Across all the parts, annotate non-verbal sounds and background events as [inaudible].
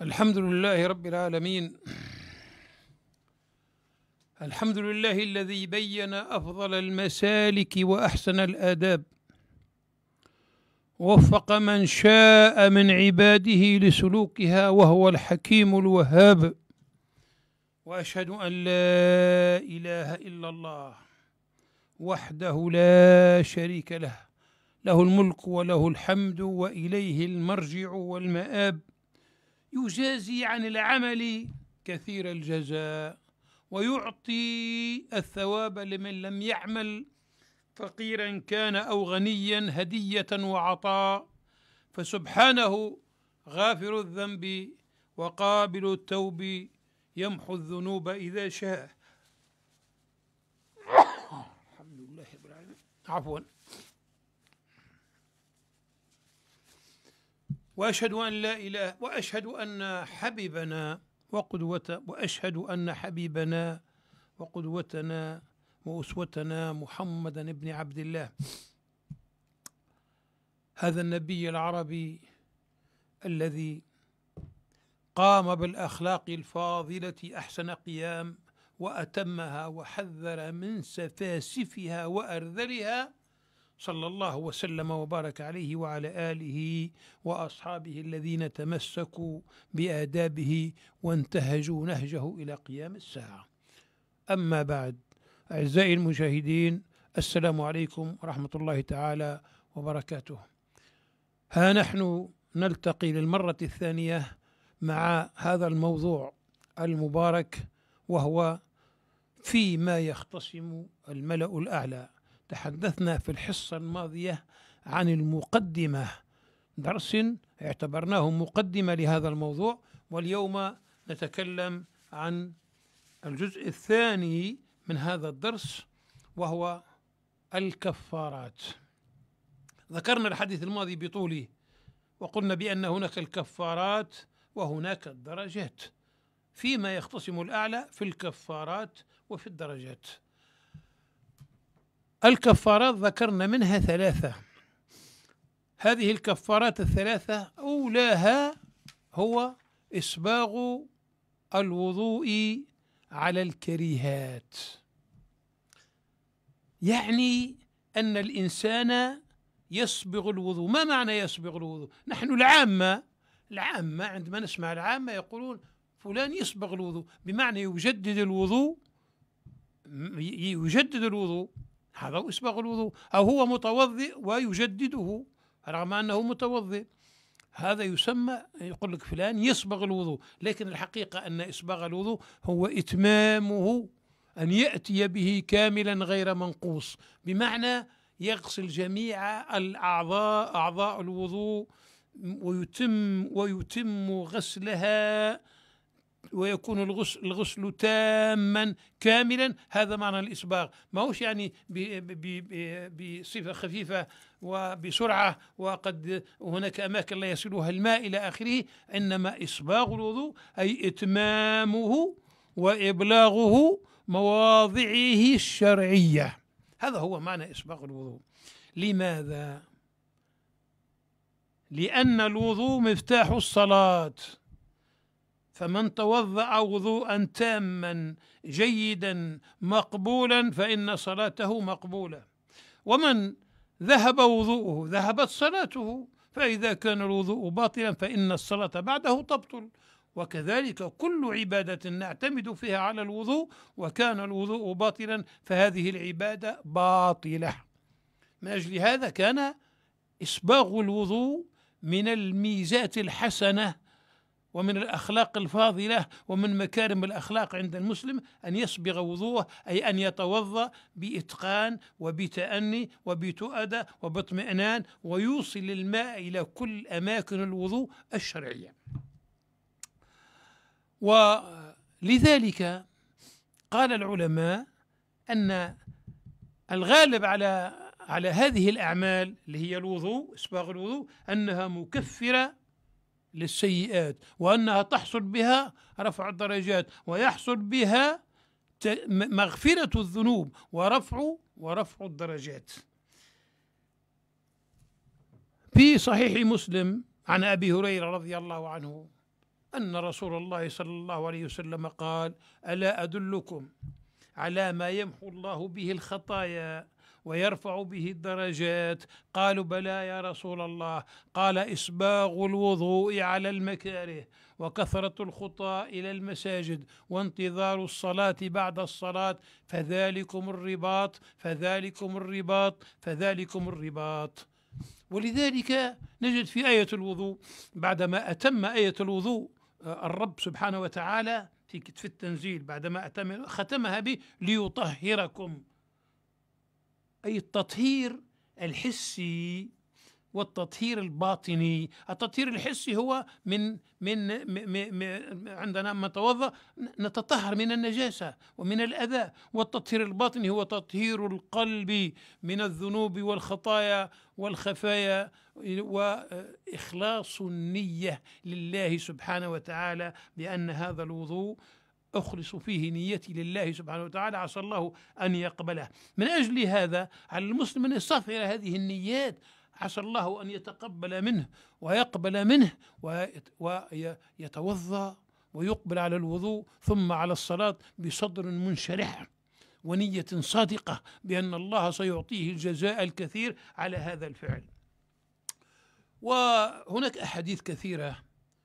الحمد لله رب العالمين الحمد لله الذي بين افضل المسالك واحسن الاداب وفق من شاء من عباده لسلوكها وهو الحكيم الوهاب واشهد ان لا اله الا الله وحده لا شريك له له الملك وله الحمد واليه المرجع والمآب يجازي عن العمل كثير الجزاء ويعطي الثواب لمن لم يعمل فقيرا كان او غنيا هديه وعطاء فسبحانه غافر الذنب وقابل التوب يمحو الذنوب اذا شاء [coughs] الحمد لله رب العالمين عفوا واشهد ان لا اله واشهد ان حبيبنا وقدوة واشهد ان حبيبنا وقدوتنا واسوتنا محمدا ابن عبد الله هذا النبي العربي الذي قام بالاخلاق الفاضله احسن قيام واتمها وحذر من سفاسفها وارذلها صلى الله وسلم وبارك عليه وعلى آله وأصحابه الذين تمسكوا بآدابه وانتهجوا نهجه إلى قيام الساعة أما بعد أعزائي المشاهدين السلام عليكم ورحمة الله تعالى وبركاته ها نحن نلتقي للمرة الثانية مع هذا الموضوع المبارك وهو فيما يختصم الملأ الأعلى تحدثنا في الحصة الماضية عن المقدمة درس اعتبرناه مقدمة لهذا الموضوع واليوم نتكلم عن الجزء الثاني من هذا الدرس وهو الكفارات ذكرنا الحديث الماضي بطوله وقلنا بأن هناك الكفارات وهناك الدرجات فيما يختصم الأعلى في الكفارات وفي الدرجات الكفارات ذكرنا منها ثلاثة هذه الكفارات الثلاثة أولاها هو إصباغ الوضوء على الكريهات يعني أن الإنسان يصبغ الوضوء ما معنى يصبغ الوضوء نحن العامة العامة عندما نسمع العامة يقولون فلان يصبغ الوضوء بمعنى يجدد الوضوء يجدد الوضوء هذا هو إسباغ الوضوء أو هو متوضئ ويجدده رغم أنه متوضئ هذا يسمى يقول لك فلان يصبغ الوضوء لكن الحقيقة أن إصباغ الوضوء هو إتمامه أن يأتي به كاملا غير منقوص بمعنى يغسل جميع الأعضاء أعضاء الوضوء ويتم ويتم غسلها ويكون الغسل, الغسل تاما كاملا هذا معنى الإسباغ ما هوش يعني بصفة خفيفة وبسرعة وقد هناك أماكن لا يصلها الماء إلى آخره إنما إسباغ الوضوء أي إتمامه وإبلاغه مواضعه الشرعية هذا هو معنى إسباغ الوضوء لماذا؟ لأن الوضوء مفتاح الصلاة فمن توضأ وضوءا تاما جيدا مقبولا فإن صلاته مقبولة ومن ذهب وضوءه ذهبت صلاته فإذا كان الوضوء باطلا فإن الصلاة بعده تبطل وكذلك كل عبادة نعتمد فيها على الوضوء وكان الوضوء باطلا فهذه العبادة باطلة من أجل هذا كان إصباغ الوضوء من الميزات الحسنة ومن الأخلاق الفاضلة ومن مكارم الأخلاق عند المسلم أن يصبغ وضوءه أي أن يتوضأ بإتقان وبتأني وبتؤدة وباطمئنان ويوصل الماء إلى كل أماكن الوضوء الشرعية ولذلك قال العلماء أن الغالب على على هذه الأعمال اللي هي الوضوء إسباغ الوضوء أنها مكفرة للسيئات وأنها تحصل بها رفع الدرجات ويحصل بها مغفرة الذنوب ورفع ورفع الدرجات في صحيح مسلم عن أبي هريرة رضي الله عنه أن رسول الله صلى الله عليه وسلم قال ألا أدلكم على ما يمحو الله به الخطايا ويرفع به الدرجات قالوا بلى يا رسول الله قال إسباغ الوضوء على المكاره وكثرة الخطى إلى المساجد وانتظار الصلاة بعد الصلاة فذلكم الرباط فذلكم الرباط فذلكم الرباط ولذلك نجد في آية الوضوء بعدما أتم آية الوضوء آه، الرب سبحانه وتعالى في كتف التنزيل بعدما أتم ختمها به ليطهركم أي التطهير الحسي والتطهير الباطني التطهير الحسي هو من من عندنا ما نتوضا نتطهر من النجاسه ومن الاذى والتطهير الباطني هو تطهير القلب من الذنوب والخطايا والخفايا واخلاص النيه لله سبحانه وتعالى بان هذا الوضوء أخلص فيه نيتي لله سبحانه وتعالى عسى الله أن يقبله من أجل هذا على المسلم أن يستغفر هذه النيات عسى الله أن يتقبل منه ويقبل منه ويتوضأ ويقبل على الوضوء ثم على الصلاة بصدر منشرح ونية صادقة بأن الله سيعطيه الجزاء الكثير على هذا الفعل وهناك أحاديث كثيرة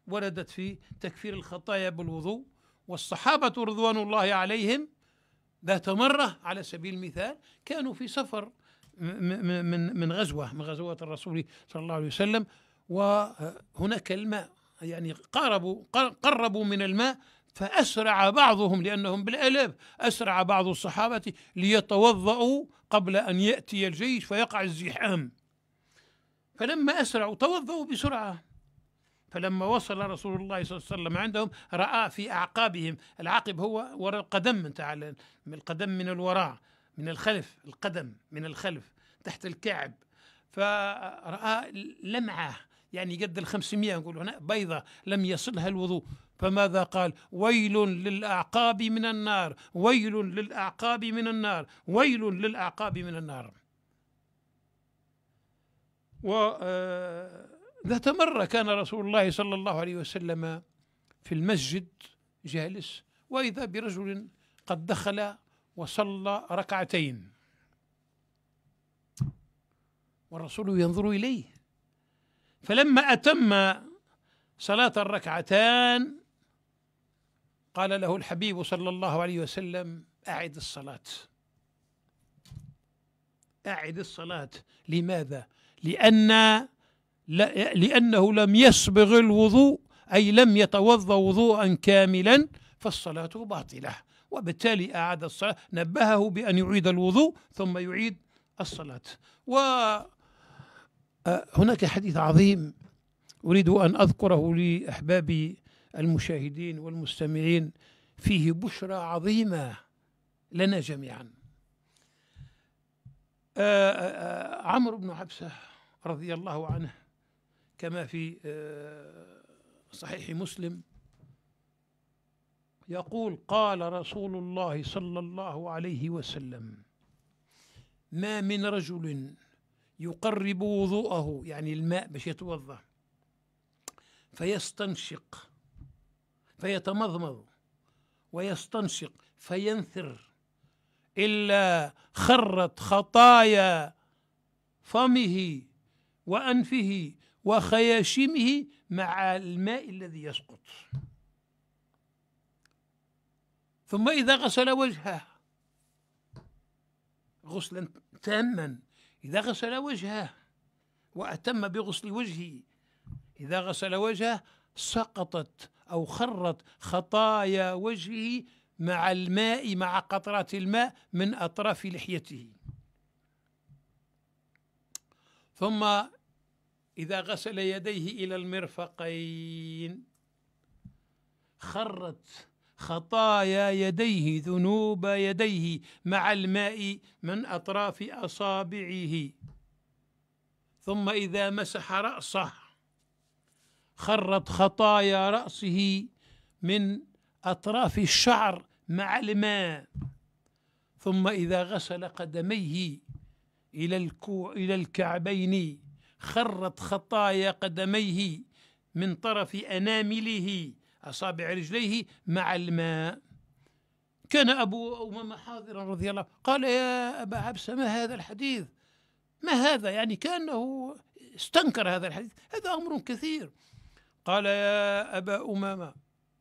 وردت في تكفير الخطايا بالوضوء والصحابة رضوان الله عليهم ذات مرة على سبيل المثال كانوا في سفر من من غزوة من غزوات الرسول صلى الله عليه وسلم وهناك الماء يعني قاربوا قربوا من الماء فأسرع بعضهم لأنهم بالآلاف أسرع بعض الصحابة ليتوضأوا قبل أن يأتي الجيش فيقع الزحام فلما أسرعوا توضأوا بسرعة فلما وصل رسول الله صلى الله عليه وسلم عندهم رأى في أعقابهم العقب هو وراء القدم تعالى من القدم من الوراء من الخلف القدم من الخلف تحت الكعب فرأى لمعة يعني قد ال 500 نقول هنا بيضة لم يصلها الوضوء فماذا قال ويل للأعقاب من النار ويل للأعقاب من النار ويل للأعقاب من النار و آه ذات مرة كان رسول الله صلى الله عليه وسلم في المسجد جالس وإذا برجل قد دخل وصلى ركعتين والرسول ينظر إليه فلما أتم صلاة الركعتان قال له الحبيب صلى الله عليه وسلم أعد الصلاة أعد الصلاة لماذا؟ لأن لأنه لم يسبغ الوضوء أي لم يتوضأ وضوءا كاملا فالصلاة باطلة وبالتالي أعاد الصلاة نبهه بأن يعيد الوضوء ثم يعيد الصلاة وهناك آه، حديث عظيم أريد أن أذكره لأحبابي المشاهدين والمستمعين فيه بشرى عظيمة لنا جميعا آه، آه، عمرو بن عبسة رضي الله عنه كما في آه، صحيح مسلم يقول قال رسول الله صلى الله عليه وسلم ما من رجل يقرب وضوءه يعني الماء باش يتوضا فيستنشق فيتمضمض ويستنشق فينثر الا خرت خطايا فمه وانفه وخياشمه مع الماء الذي يسقط ثم إذا غسل وجهه غسلا تاما إذا غسل وجهه وأتم بغسل وجهه إذا غسل وجهه سقطت أو خرت خطايا وجهه مع الماء مع قطرات الماء من أطراف لحيته ثم إذا غسل يديه إلى المرفقين خرت خطايا يديه ذنوب يديه مع الماء من أطراف أصابعه ثم إذا مسح رأسه خرت خطايا رأسه من أطراف الشعر مع الماء ثم إذا غسل قدميه إلى الكوع إلى الكعبين خرت خطايا قدميه من طرف أنامله أصابع رجليه مع الماء كان أبو أمامة حاضرا رضي الله قال يا أبا عبسة ما هذا الحديث ما هذا يعني كأنه استنكر هذا الحديث هذا أمر كثير قال يا أبا أمامة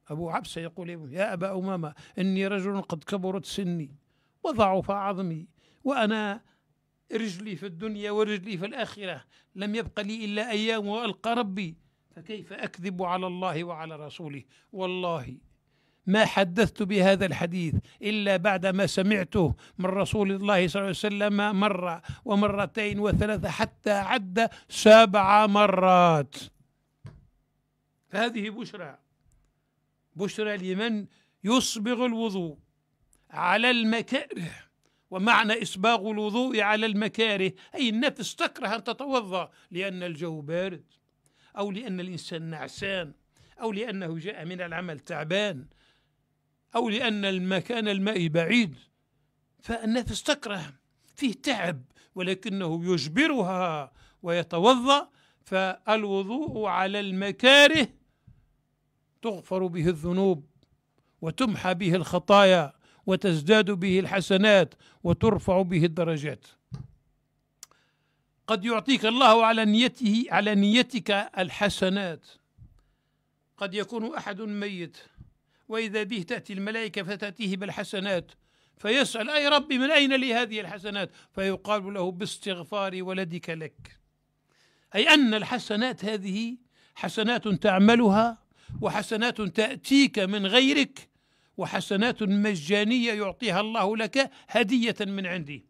أبو عبسة يقول يا أبا أمامة إني رجل قد كبرت سني وضعف عظمي وأنا رجلي في الدنيا ورجلي في الآخرة لم يبق لي إلا أيام وألقى ربي فكيف أكذب على الله وعلى رسوله والله ما حدثت بهذا الحديث إلا بعد ما سمعته من رسول الله صلى الله عليه وسلم مرة ومرتين وثلاثة حتى عد سبع مرات فهذه بشرى بشرى لمن يصبغ الوضوء على المكاره ومعنى إسباغ الوضوء على المكاره أي النفس تكره أن تتوضأ لأن الجو بارد أو لأن الإنسان نعسان أو لأنه جاء من العمل تعبان أو لأن المكان المائي بعيد فالنفس تكره فيه تعب ولكنه يجبرها ويتوضأ فالوضوء على المكاره تغفر به الذنوب وتمحى به الخطايا وتزداد به الحسنات وترفع به الدرجات قد يعطيك الله على نيته على نيتك الحسنات قد يكون احد ميت واذا به تاتي الملائكه فتاتيه بالحسنات فيسال اي ربي من اين لي هذه الحسنات فيقال له باستغفار ولدك لك اي ان الحسنات هذه حسنات تعملها وحسنات تاتيك من غيرك وحسنات مجانية يعطيها الله لك هدية من عندي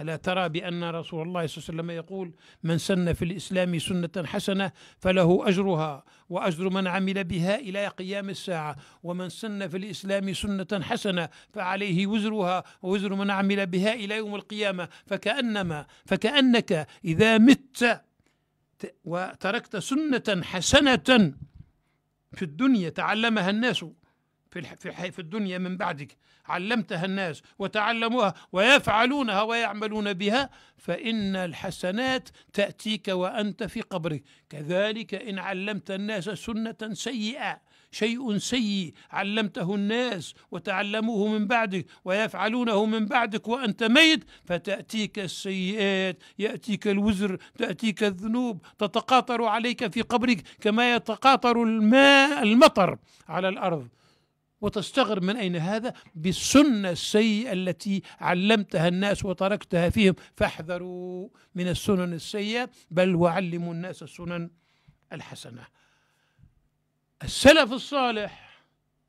ألا ترى بأن رسول الله صلى الله عليه وسلم يقول من سن في الإسلام سنة حسنة فله أجرها وأجر من عمل بها إلى قيام الساعة ومن سن في الإسلام سنة حسنة فعليه وزرها ووزر من عمل بها إلى يوم القيامة فكأنما فكأنك إذا مت وتركت سنة حسنة في الدنيا تعلمها الناس في في الدنيا من بعدك علمتها الناس وتعلموها ويفعلونها ويعملون بها فإن الحسنات تأتيك وأنت في قبرك كذلك إن علمت الناس سنة سيئة شيء سيء علمته الناس وتعلموه من بعدك ويفعلونه من بعدك وانت ميت فتاتيك السيئات ياتيك الوزر تاتيك الذنوب تتقاطر عليك في قبرك كما يتقاطر الماء المطر على الارض وتستغرب من أين هذا بالسنة السيئة التي علمتها الناس وتركتها فيهم فاحذروا من السنن السيئة بل وعلموا الناس السنن الحسنة السلف الصالح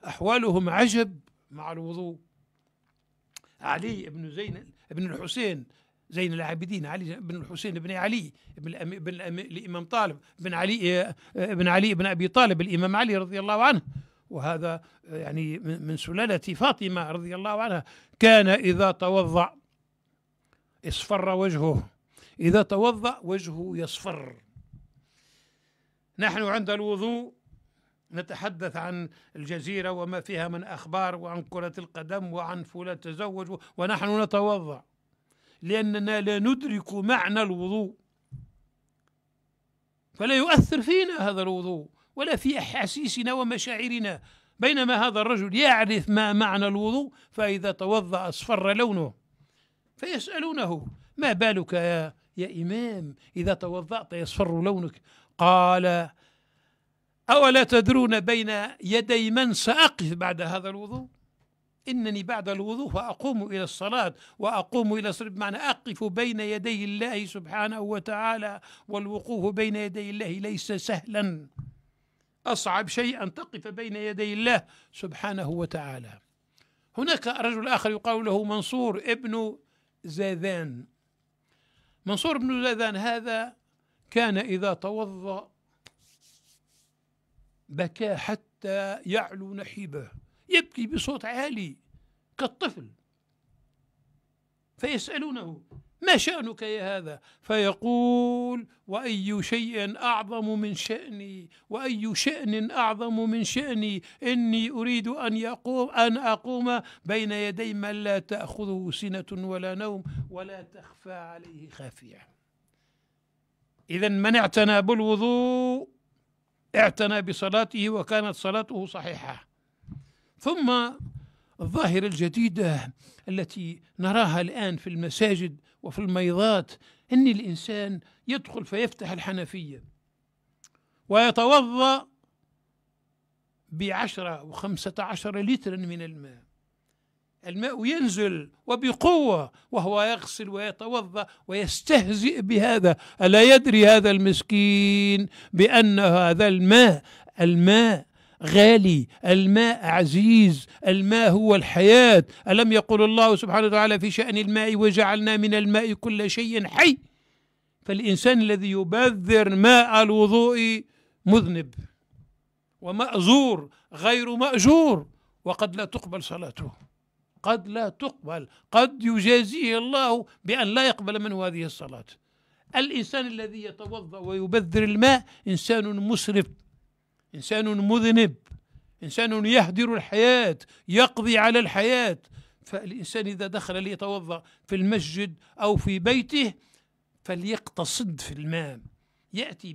أحوالهم عجب مع الوضوء علي بن زين بن الحسين زين العابدين علي بن الحسين بن علي بن الأم بن الأم الإمام طالب بن علي بن علي بن أبي طالب الإمام علي رضي الله عنه وهذا يعني من سلالة فاطمة رضي الله عنها كان إذا توضأ اصفر وجهه إذا توضأ وجهه يصفر نحن عند الوضوء نتحدث عن الجزيرة وما فيها من أخبار وعن كرة القدم وعن فلان تزوج ونحن نتوضأ لأننا لا ندرك معنى الوضوء فلا يؤثر فينا هذا الوضوء ولا في أحاسيسنا ومشاعرنا بينما هذا الرجل يعرف ما معنى الوضوء فإذا توضأ أصفر لونه فيسألونه ما بالك يا, يا إمام إذا توضأت يصفر لونك قال أولا تدرون بين يدي من سأقف بعد هذا الوضوء إنني بعد الوضوء فأقوم إلى الصلاة وأقوم إلى الصلاة بمعنى أقف بين يدي الله سبحانه وتعالى والوقوف بين يدي الله ليس سهلا أصعب شيء أن تقف بين يدي الله سبحانه وتعالى هناك رجل آخر يقال له منصور ابن زاذان منصور بن زاذان هذا كان إذا توضأ بكى حتى يعلو نحيبه يبكي بصوت عالي كالطفل فيسألونه ما شأنك يا هذا فيقول وأي شيء أعظم من شأني وأي شأن أعظم من شأني إني أريد أن يقوم أن أقوم بين يدي من لا تأخذه سنة ولا نوم ولا تخفى عليه خافية إذا من اعتنى بالوضوء اعتنى بصلاته وكانت صلاته صحيحة ثم الظاهرة الجديدة التي نراها الآن في المساجد وفي الميضات أن الإنسان يدخل فيفتح الحنفية ويتوضأ بعشرة وخمسة عشر لترا من الماء الماء ينزل وبقوة وهو يغسل ويتوضأ ويستهزئ بهذا ألا يدري هذا المسكين بأن هذا الماء الماء غالي الماء عزيز الماء هو الحياة ألم يقل الله سبحانه وتعالى في شأن الماء وجعلنا من الماء كل شيء حي فالإنسان الذي يبذر ماء الوضوء مذنب ومأزور غير مأجور وقد لا تقبل صلاته قد لا تقبل قد يجازيه الله بأن لا يقبل منه هذه الصلاة الإنسان الذي يتوضأ ويبذر الماء إنسان مسرف إنسان مذنب إنسان يهدر الحياة يقضي على الحياة فالإنسان إذا دخل ليتوضأ في المسجد أو في بيته فليقتصد في الماء يأتي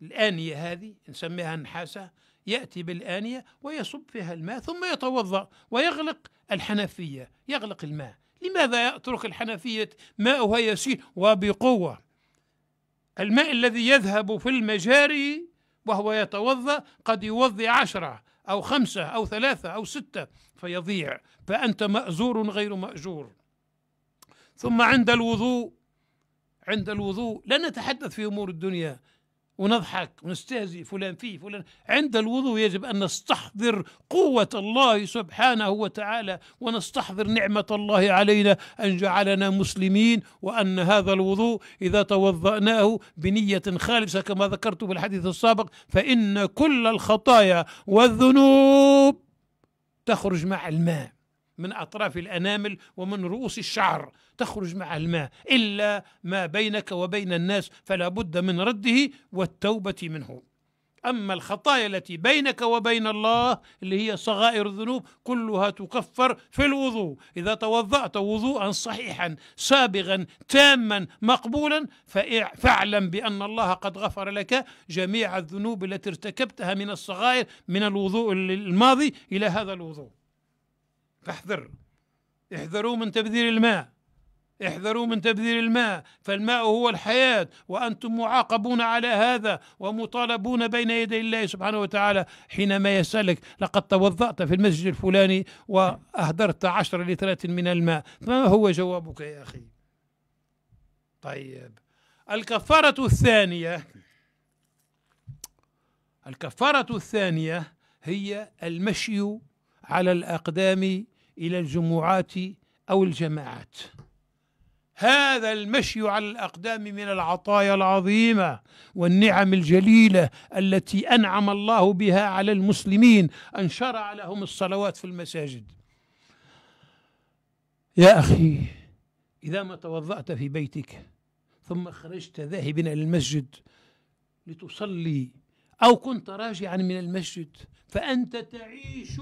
بالآنية هذه نسميها النحاسة يأتي بالآنية ويصب فيها الماء ثم يتوضأ ويغلق الحنفية يغلق الماء لماذا يترك الحنفية ماؤها يسير وبقوة الماء الذي يذهب في المجاري وهو يتوضأ قد يوضي عشرة أو خمسة أو ثلاثة أو ستة فيضيع فأنت مأزور غير مأجور ثم عند الوضوء عند الوضوء لا نتحدث في أمور الدنيا ونضحك ونستهزئ فلان فيه فلان عند الوضوء يجب أن نستحضر قوة الله سبحانه وتعالى ونستحضر نعمة الله علينا أن جعلنا مسلمين وأن هذا الوضوء إذا توضأناه بنية خالصة كما ذكرت في الحديث السابق فإن كل الخطايا والذنوب تخرج مع الماء من أطراف الأنامل ومن رؤوس الشعر تخرج مع الماء إلا ما بينك وبين الناس فلا بد من رده والتوبة منه أما الخطايا التي بينك وبين الله اللي هي صغائر الذنوب كلها تكفر في الوضوء إذا توضأت وضوءا صحيحا سابغا تاما مقبولا فاعلم بأن الله قد غفر لك جميع الذنوب التي ارتكبتها من الصغائر من الوضوء الماضي إلى هذا الوضوء فاحذر احذروا من تبذير الماء احذروا من تبذير الماء فالماء هو الحياة وأنتم معاقبون على هذا ومطالبون بين يدي الله سبحانه وتعالى حينما يسألك لقد توضأت في المسجد الفلاني وأهدرت عشر لترات من الماء ما هو جوابك يا أخي طيب الكفارة الثانية الكفارة الثانية هي المشي على الأقدام إلى الجمعات أو الجماعات هذا المشي على الأقدام من العطايا العظيمة والنعم الجليلة التي أنعم الله بها على المسلمين أن شرع لهم الصلوات في المساجد يا أخي إذا ما توضأت في بيتك ثم خرجت ذاهبا إلى المسجد لتصلي أو كنت راجعا من المسجد فأنت تعيش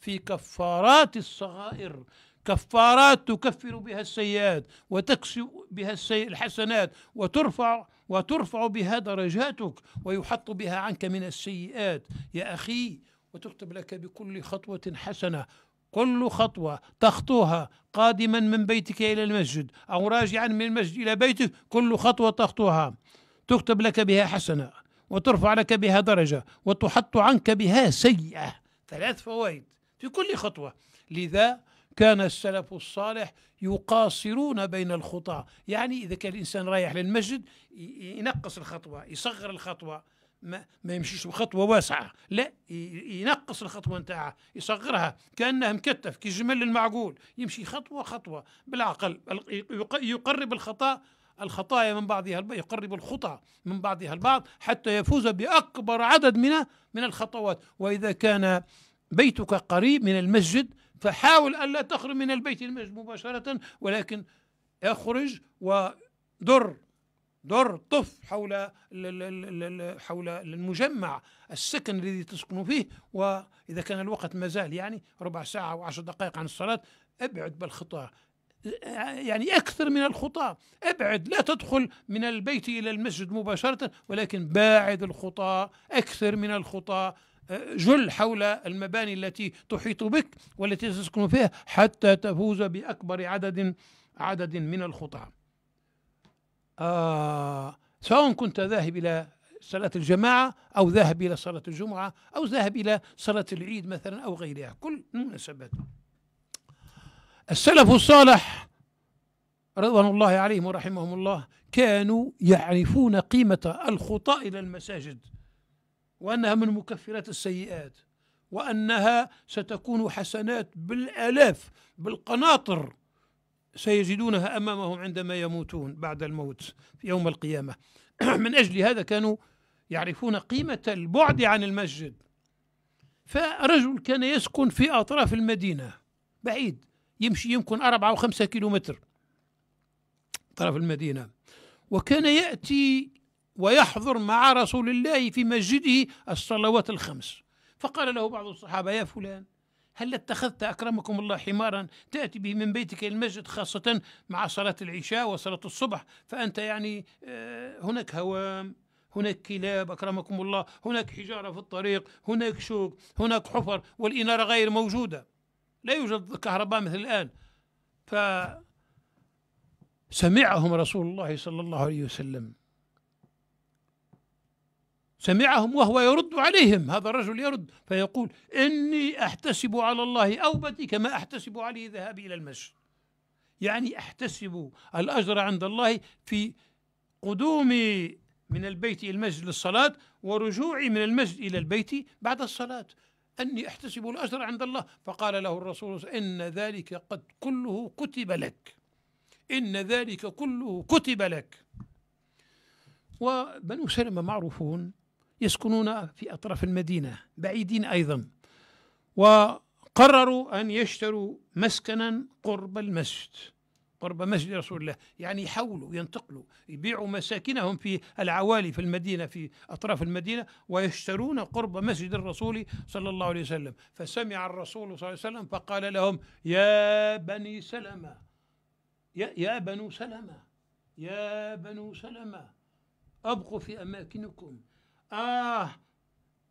في كفارات الصغائر كفارات تكفر بها السيئات وتكسب بها الحسنات وترفع وترفع بها درجاتك ويحط بها عنك من السيئات يا أخي وتكتب لك بكل خطوة حسنة كل خطوة تخطوها قادما من بيتك إلى المسجد أو راجعا من المسجد إلى بيتك كل خطوة تخطوها تكتب لك بها حسنة وترفع لك بها درجة وتحط عنك بها سيئة ثلاث فوائد في كل خطوة لذا كان السلف الصالح يقاصرون بين الخطى يعني إذا كان الإنسان رايح للمسجد ينقص الخطوة يصغر الخطوة ما, ما يمشيش بخطوة واسعة لا ينقص الخطوة نتاعها يصغرها كأنها مكتف كجمل المعقول يمشي خطوة خطوة بالعقل يقرب الخطأ الخطايا من بعضها البعض يقرب الخطى من بعضها البعض حتى يفوز بأكبر عدد من من الخطوات وإذا كان بيتك قريب من المسجد فحاول ألا تخرج من البيت المسجد مباشرة ولكن اخرج ودر در طف حول حول المجمع السكن الذي تسكن فيه واذا كان الوقت ما زال يعني ربع ساعه او عشر دقائق عن الصلاه ابعد بالخطا يعني اكثر من الخطا ابعد لا تدخل من البيت الى المسجد مباشره ولكن باعد الخطا اكثر من الخطا جل حول المباني التي تحيط بك والتي تسكن فيها حتى تفوز بأكبر عدد عدد من الخطى آه سواء كنت ذاهب إلى صلاة الجماعة أو ذاهب إلى صلاة الجمعة أو ذاهب إلى صلاة العيد مثلا أو غيرها كل المناسبات السلف الصالح رضوان الله عليهم ورحمهم الله كانوا يعرفون قيمة الخطى إلى المساجد وأنها من مكفرات السيئات وأنها ستكون حسنات بالآلاف بالقناطر سيجدونها أمامهم عندما يموتون بعد الموت في يوم القيامة [clears throat] من أجل هذا كانوا يعرفون قيمة البعد عن المسجد فرجل كان يسكن في أطراف المدينة بعيد يمشي يمكن أربعة وخمسة كيلومتر طرف المدينة وكان يأتي ويحضر مع رسول الله في مسجده الصلوات الخمس فقال له بعض الصحابة يا فلان هل اتخذت أكرمكم الله حمارا تأتي به من بيتك المسجد خاصة مع صلاة العشاء وصلاة الصبح فأنت يعني آه, هناك هوام هناك كلاب أكرمكم الله هناك حجارة في الطريق هناك شوك هناك حفر والإنارة غير موجودة لا يوجد كهرباء مثل الآن فسمعهم رسول الله صلى الله عليه وسلم سمعهم وهو يرد عليهم هذا الرجل يرد فيقول إني أحتسب على الله أوبتي كما أحتسب عليه ذهابي إلى المسجد يعني أحتسب الأجر عند الله في قدومي من البيت إلى المسجد للصلاة ورجوعي من المسجد إلى البيت بعد الصلاة أني أحتسب الأجر عند الله فقال له الرسول إن ذلك قد كله كتب لك إن ذلك كله كتب لك وبنو سلمة معروفون يسكنون في أطراف المدينة بعيدين أيضا وقرروا أن يشتروا مسكنا قرب المسجد قرب مسجد رسول الله يعني يحولوا ينتقلوا يبيعوا مساكنهم في العوالي في المدينة في أطراف المدينة ويشترون قرب مسجد الرسول صلى الله عليه وسلم فسمع الرسول صلى الله عليه وسلم فقال لهم يا بني سلمة يا, يا بنو سلمة يا بنو سلمة أبقوا في أماكنكم آه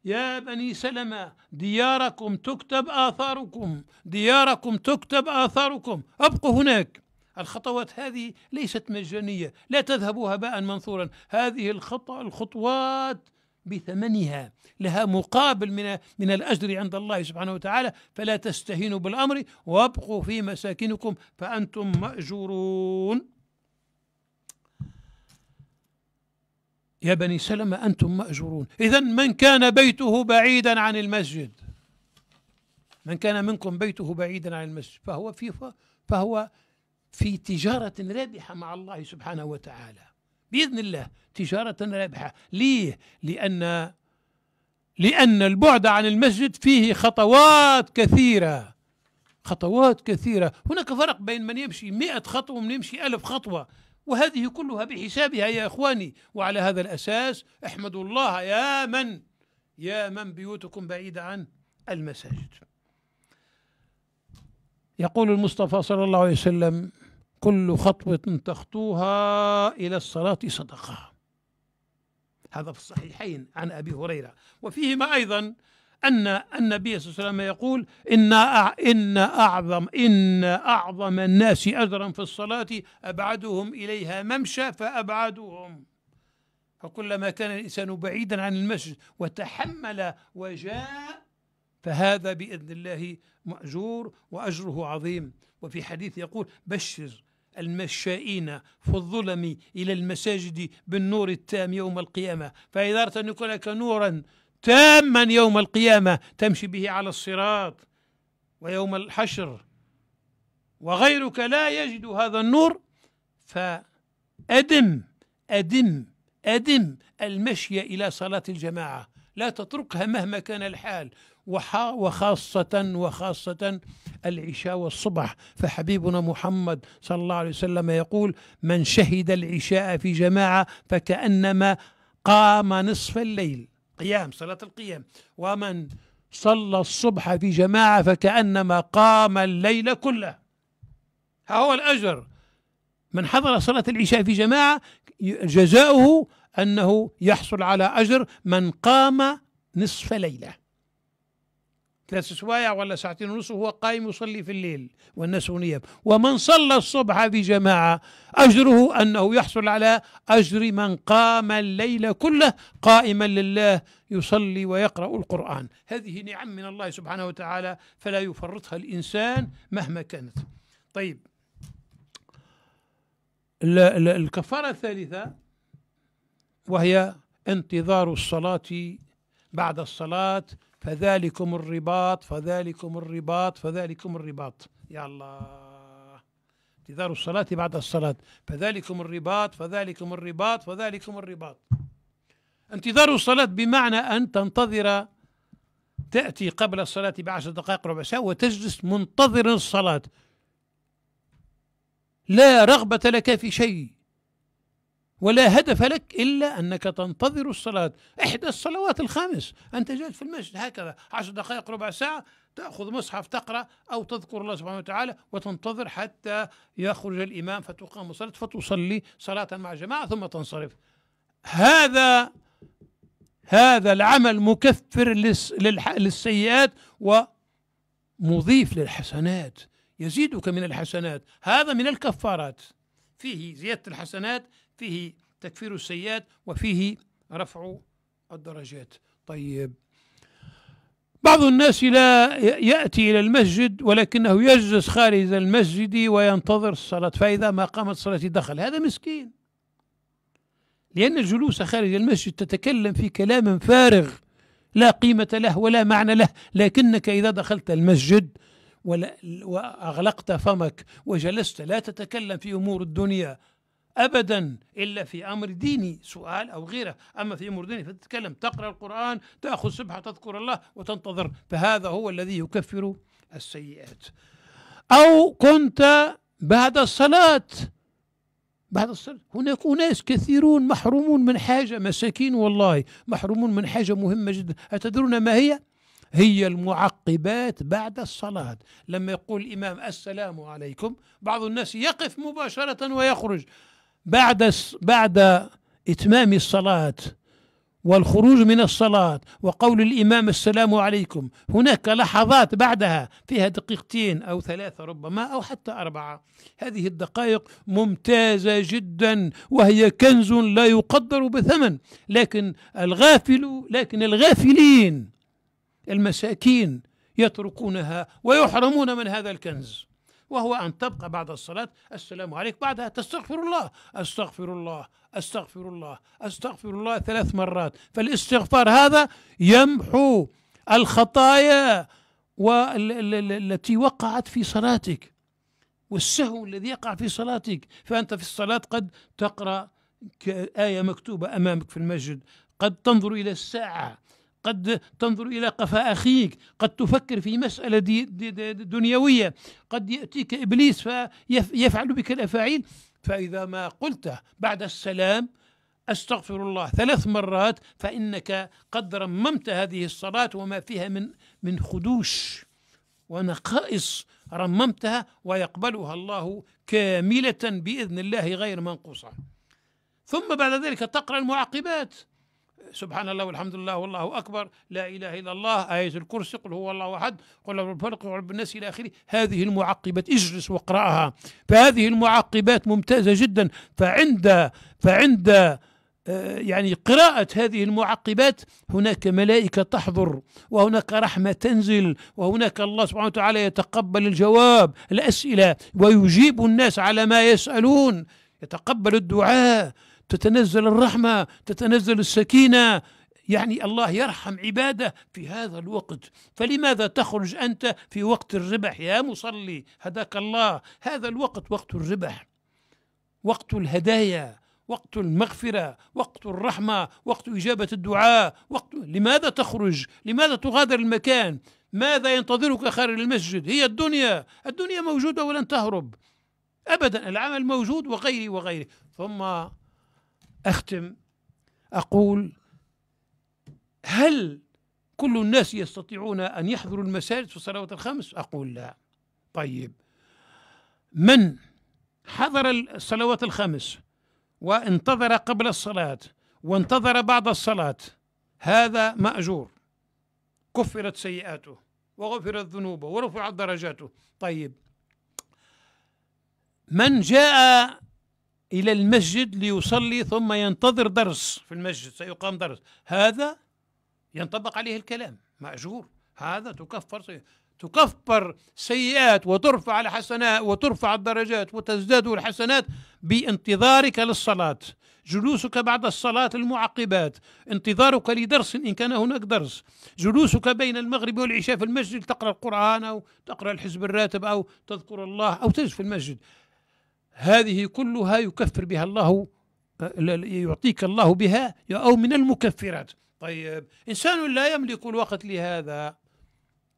يا بني سلمة دياركم تكتب آثاركم دياركم تكتب آثاركم أبقوا هناك الخطوات هذه ليست مجانية لا تذهبوا هباء منثورا هذه الخطأ الخطوات بثمنها لها مقابل من من الاجر عند الله سبحانه وتعالى فلا تستهينوا بالامر وابقوا في مساكنكم فانتم ماجورون يا بني سلمة أنتم مأجورون إذا من كان بيته بعيدا عن المسجد من كان منكم بيته بعيدا عن المسجد فهو في فهو في تجارة رابحة مع الله سبحانه وتعالى بإذن الله تجارة رابحة ليه؟ لأن لأن البعد عن المسجد فيه خطوات كثيرة خطوات كثيرة هناك فرق بين من يمشي مئة خطوة ومن يمشي ألف خطوة وهذه كلها بحسابها يا إخواني وعلى هذا الأساس احمدوا الله يا من يا من بيوتكم بعيدة عن المساجد يقول المصطفى صلى الله عليه وسلم كل خطوة تخطوها إلى الصلاة صدقة هذا في الصحيحين عن أبي هريرة وفيهما أيضا أن النبي صلى الله عليه وسلم يقول إن إن أعظم إن أعظم الناس أجرا في الصلاة أبعدهم إليها ممشى فأبعدهم فكلما كان الإنسان بعيدا عن المسجد وتحمل وجاء فهذا بإذن الله مأجور وأجره عظيم وفي حديث يقول بشر المشائين في الظلم إلى المساجد بالنور التام يوم القيامة فإذا أردت أن يكون لك نورا تاما يوم القيامه تمشي به على الصراط ويوم الحشر وغيرك لا يجد هذا النور فأدم أدم أدم المشي إلى صلاة الجماعة لا تتركها مهما كان الحال وخاصة وخاصة العشاء والصبح فحبيبنا محمد صلى الله عليه وسلم يقول من شهد العشاء في جماعة فكأنما قام نصف الليل قيام صلاة القيام ومن صلى الصبح في جماعة فكأنما قام الليل كله ها هو الأجر من حضر صلاة العشاء في جماعة جزاؤه أنه يحصل على أجر من قام نصف ليلة ثلاث سوايع ولا ساعتين ونص وهو قائم يصلي في الليل والناس نيام ومن صلى الصبح في جماعة أجره أنه يحصل على أجر من قام الليل كله قائما لله يصلي ويقرأ القرآن هذه نعم من الله سبحانه وتعالى فلا يفرطها الإنسان مهما كانت طيب الكفارة الثالثة وهي انتظار الصلاة بعد الصلاة فذلكم الرباط فذلكم الرباط فذلكم الرباط يا الله انتظار الصلاة بعد الصلاة فذلكم الرباط فذلكم الرباط فذلكم الرباط انتظار الصلاة بمعنى أن تنتظر تأتي قبل الصلاة بعشر دقائق ربع ساعة وتجلس منتظرا الصلاة لا رغبة لك في شيء ولا هدف لك إلا أنك تنتظر الصلاة إحدى الصلوات الخامس أنت جالس في المسجد هكذا عشر دقائق ربع ساعة تأخذ مصحف تقرأ أو تذكر الله سبحانه وتعالى وتنتظر حتى يخرج الإمام فتقام الصلاة فتصلي صلاة مع جماعة ثم تنصرف هذا هذا العمل مكفر للسيئات ومضيف للحسنات يزيدك من الحسنات هذا من الكفارات فيه زيادة الحسنات فيه تكفير السيئات وفيه رفع الدرجات طيب بعض الناس لا يأتي إلى المسجد ولكنه يجلس خارج المسجد وينتظر الصلاة فإذا ما قامت الصلاة دخل هذا مسكين لأن الجلوس خارج المسجد تتكلم في كلام فارغ لا قيمة له ولا معنى له لكنك إذا دخلت المسجد وأغلقت فمك وجلست لا تتكلم في أمور الدنيا أبدا إلا في أمر ديني سؤال أو غيره أما في امر ديني فتتكلم تقرأ القرآن تأخذ سبحة تذكر الله وتنتظر فهذا هو الذي يكفر السيئات أو كنت بعد الصلاة بعد الصلاة هناك أناس كثيرون محرومون من حاجة مساكين والله محرومون من حاجة مهمة جدا أتدرون ما هي؟ هي المعقبات بعد الصلاة لما يقول الإمام السلام عليكم بعض الناس يقف مباشرة ويخرج بعد بعد إتمام الصلاة والخروج من الصلاة وقول الإمام السلام عليكم هناك لحظات بعدها فيها دقيقتين أو ثلاثة ربما أو حتى أربعة هذه الدقائق ممتازة جدا وهي كنز لا يقدر بثمن لكن الغافل لكن الغافلين المساكين يتركونها ويحرمون من هذا الكنز وهو أن تبقى بعد الصلاة السلام عليك بعدها تستغفر الله أستغفر الله أستغفر الله أستغفر الله ثلاث مرات فالاستغفار هذا يمحو الخطايا التي وقعت في صلاتك والسهو الذي يقع في صلاتك فأنت في الصلاة قد تقرأ آية مكتوبة أمامك في المسجد قد تنظر إلى الساعة قد تنظر إلى قفا أخيك قد تفكر في مسألة دي دي دي دنيوية قد يأتيك إبليس فيفعل بك الأفاعيل فإذا ما قلت بعد السلام استغفر الله ثلاث مرات فانك قد رممت هذه الصلاه وما فيها من من خدوش ونقائص رممتها ويقبلها الله كامله باذن الله غير منقوصه ثم بعد ذلك تقرا المعقبات سبحان الله والحمد لله والله أكبر لا إله إلا الله آية الكرسي قل هو الله أحد قل رب الفلق رب الناس إلى آخره هذه المعقبات اجلس واقرأها فهذه المعقبات ممتازة جدا فعند فعند آه، يعني قراءة هذه المعقبات هناك ملائكة تحضر وهناك رحمة تنزل وهناك الله سبحانه وتعالى يتقبل الجواب الأسئلة ويجيب الناس على ما يسألون يتقبل الدعاء تتنزل الرحمة تتنزل السكينة يعني الله يرحم عباده في هذا الوقت فلماذا تخرج أنت في وقت الربح يا مصلي هداك الله هذا الوقت وقت الربح وقت الهدايا وقت المغفرة وقت الرحمة وقت إجابة الدعاء وقت لماذا تخرج لماذا تغادر المكان ماذا ينتظرك خارج المسجد هي الدنيا الدنيا موجودة ولن تهرب أبدا العمل موجود وغيره وغيره ثم أختم أقول هل كل الناس يستطيعون أن يحضروا المساجد في الصلوات الخمس أقول لا طيب من حضر الصلوات الخمس وانتظر قبل الصلاة وانتظر بعد الصلاة هذا مأجور كفرت سيئاته وغفرت ذنوبه ورفعت درجاته طيب من جاء إلى المسجد ليصلي ثم ينتظر درس في المسجد سيقام درس هذا ينطبق عليه الكلام مأجور هذا تكفر سيئة. تكفر سيئات وترفع الحسنات وترفع الدرجات وتزداد الحسنات بانتظارك للصلاة جلوسك بعد الصلاة المعقبات انتظارك لدرس إن كان هناك درس جلوسك بين المغرب والعشاء في المسجد تقرأ القرآن أو تقرأ الحزب الراتب أو تذكر الله أو تجلس في المسجد هذه كلها يكفر بها الله يعطيك الله بها أو من المكفرات طيب إنسان لا يملك الوقت لهذا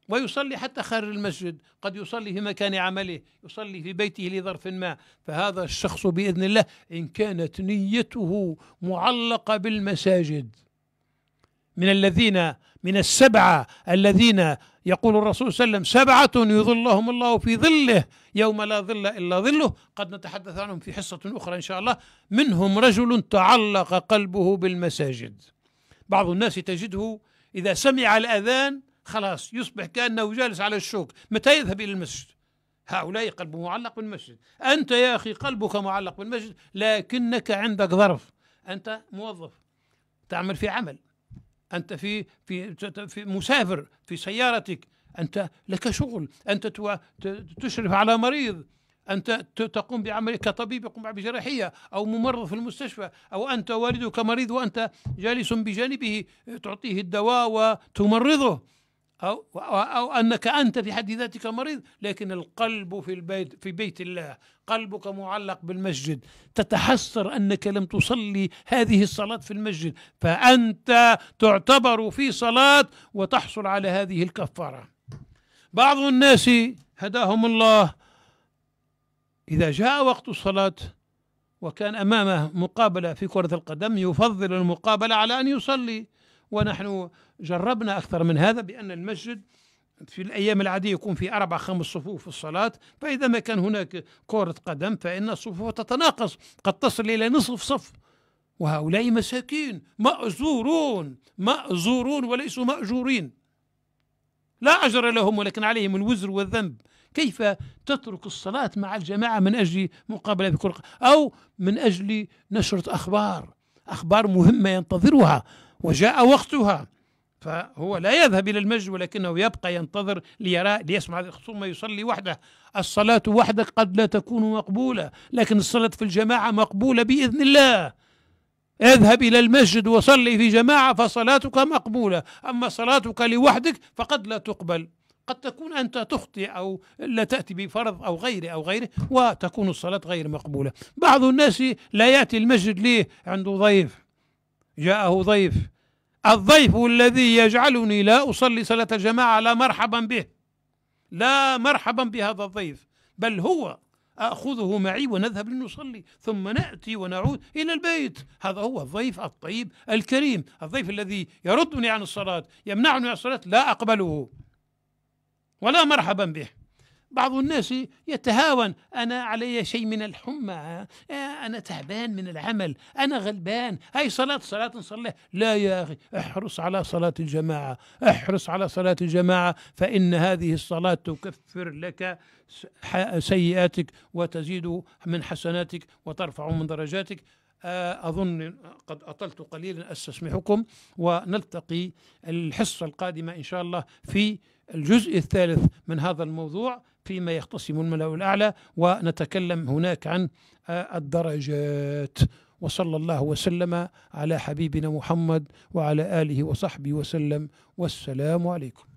ويصلي حتى خارج المسجد قد يصلي في مكان عمله يصلي في بيته لظرف ما فهذا الشخص بإذن الله إن كانت نيته معلقة بالمساجد من الذين من السبعة الذين يقول الرسول صلى الله عليه وسلم سبعة يظلهم الله في ظله يوم لا ظل إلا ظله قد نتحدث عنهم في حصة أخرى إن شاء الله منهم رجل تعلق قلبه بالمساجد بعض الناس تجده إذا سمع الأذان خلاص يصبح كأنه جالس على الشوك متى يذهب إلى المسجد هؤلاء قلبه معلق بالمسجد أنت يا أخي قلبك معلق بالمسجد لكنك عندك ظرف أنت موظف تعمل في عمل أنت في في في مسافر في سيارتك أنت لك شغل أنت تشرف على مريض أنت تقوم بعملك كطبيب يقوم بجراحية أو ممرض في المستشفى أو أنت والدك مريض وأنت جالس بجانبه تعطيه الدواء وتمرضه أو, أو أنك أنت في حد ذاتك مريض لكن القلب في البيت في بيت الله قلبك معلق بالمسجد تتحسر أنك لم تصلي هذه الصلاة في المسجد فأنت تعتبر في صلاة وتحصل على هذه الكفارة بعض الناس هداهم الله إذا جاء وقت الصلاة وكان أمامه مقابلة في كرة القدم يفضل المقابلة على أن يصلي ونحن جربنا أكثر من هذا بأن المسجد في الأيام العادية يكون في أربع خمس صفوف في الصلاة فإذا ما كان هناك كرة قدم فإن الصفوف تتناقص قد تصل إلى نصف صف وهؤلاء مساكين مأزورون مأزورون وليسوا مأجورين لا أجر لهم ولكن عليهم الوزر والذنب كيف تترك الصلاة مع الجماعة من أجل مقابلة بكرة أو من أجل نشرة أخبار أخبار مهمة ينتظرها وجاء وقتها فهو لا يذهب إلى المسجد ولكنه يبقى ينتظر ليرى ليسمع ثم يصلي وحده الصلاة وحدك قد لا تكون مقبولة لكن الصلاة في الجماعة مقبولة بإذن الله اذهب إلى المسجد وصلي في جماعة فصلاتك مقبولة أما صلاتك لوحدك فقد لا تقبل قد تكون أنت تخطئ أو لا تأتي بفرض أو غيره أو غيره وتكون الصلاة غير مقبولة بعض الناس لا يأتي المسجد ليه عنده ضيف جاءه ضيف الضيف الذي يجعلني لا أصلي صلاة الجماعة لا مرحبا به لا مرحبا بهذا الضيف بل هو آخذه معي ونذهب لنصلي ثم نأتي ونعود إلى البيت هذا هو الضيف الطيب الكريم الضيف الذي يردني عن الصلاة يمنعني عن الصلاة لا أقبله ولا مرحبا به بعض الناس يتهاون أنا علي شيء من الحمى آه، أنا تعبان من العمل أنا غلبان هاي صلاة صلاة نصليها لا يا أخي احرص على صلاة الجماعة احرص على صلاة الجماعة فإن هذه الصلاة تكفر لك سيئاتك وتزيد من حسناتك وترفع من درجاتك آه، أظن قد أطلت قليلا أستسمحكم ونلتقي الحصة القادمة إن شاء الله في الجزء الثالث من هذا الموضوع فيما يختصم الملأ الأعلى ونتكلم هناك عن آه، الدرجات وصلى الله وسلم على حبيبنا محمد وعلى آله وصحبه وسلم والسلام عليكم